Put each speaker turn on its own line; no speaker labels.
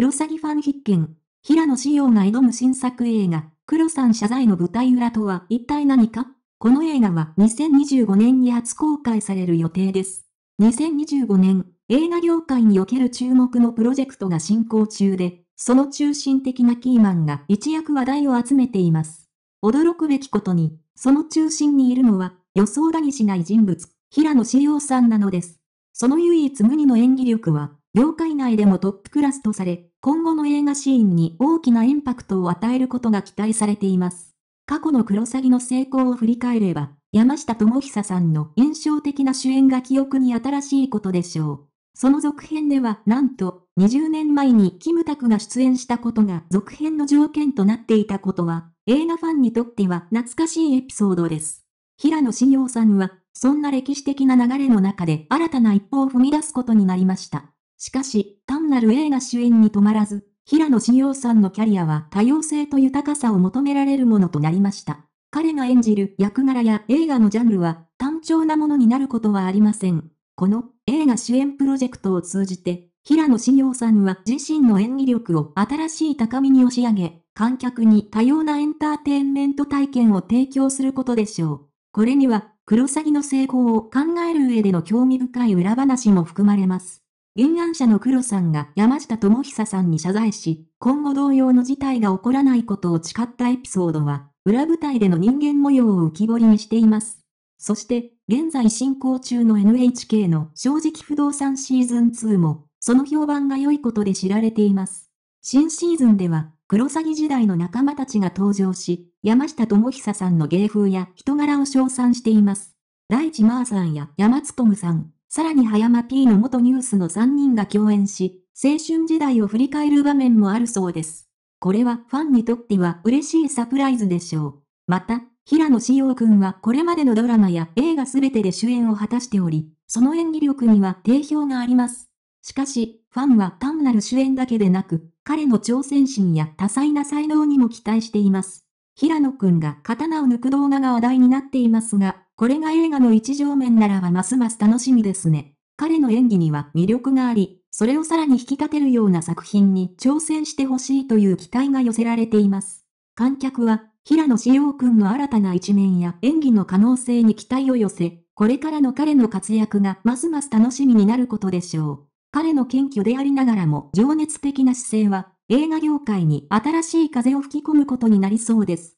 ロサギファン必見。平野紫耀が挑む新作映画、クロさん謝罪の舞台裏とは一体何かこの映画は2025年に初公開される予定です。2025年、映画業界における注目のプロジェクトが進行中で、その中心的なキーマンが一躍話題を集めています。驚くべきことに、その中心にいるのは、予想だにしない人物、平野紫耀さんなのです。その唯一無二の演技力は、業界内でもトップクラスとされ、今後の映画シーンに大きなインパクトを与えることが期待されています。過去のクロサギの成功を振り返れば、山下智久さんの印象的な主演が記憶に新しいことでしょう。その続編では、なんと、20年前にキムタクが出演したことが続編の条件となっていたことは、映画ファンにとっては懐かしいエピソードです。平野志陽さんは、そんな歴史的な流れの中で新たな一歩を踏み出すことになりました。しかし、単なる映画主演に止まらず、平野紫耀さんのキャリアは多様性と豊かさを求められるものとなりました。彼が演じる役柄や映画のジャンルは単調なものになることはありません。この映画主演プロジェクトを通じて、平野紫耀さんは自身の演技力を新しい高みに押し上げ、観客に多様なエンターテインメント体験を提供することでしょう。これには、クロサギの成功を考える上での興味深い裏話も含まれます。原案者の黒さんが山下智久さんに謝罪し、今後同様の事態が起こらないことを誓ったエピソードは、裏舞台での人間模様を浮き彫りにしています。そして、現在進行中の NHK の正直不動産シーズン2も、その評判が良いことで知られています。新シーズンでは、黒詐欺時代の仲間たちが登場し、山下智久さんの芸風や人柄を称賛しています。大地真ーさんや山津智さん、さらに葉山 P の元ニュースの3人が共演し、青春時代を振り返る場面もあるそうです。これはファンにとっては嬉しいサプライズでしょう。また、平野志陽君はこれまでのドラマや映画全てで主演を果たしており、その演技力には定評があります。しかし、ファンは単なる主演だけでなく、彼の挑戦心や多彩な才能にも期待しています。平野くんが刀を抜く動画が話題になっていますが、これが映画の一条面ならばますます楽しみですね。彼の演技には魅力があり、それをさらに引き立てるような作品に挑戦してほしいという期待が寄せられています。観客は、平野志陽んの新たな一面や演技の可能性に期待を寄せ、これからの彼の活躍がますます楽しみになることでしょう。彼の謙虚でありながらも情熱的な姿勢は映画業界に新しい風を吹き込むことになりそうです。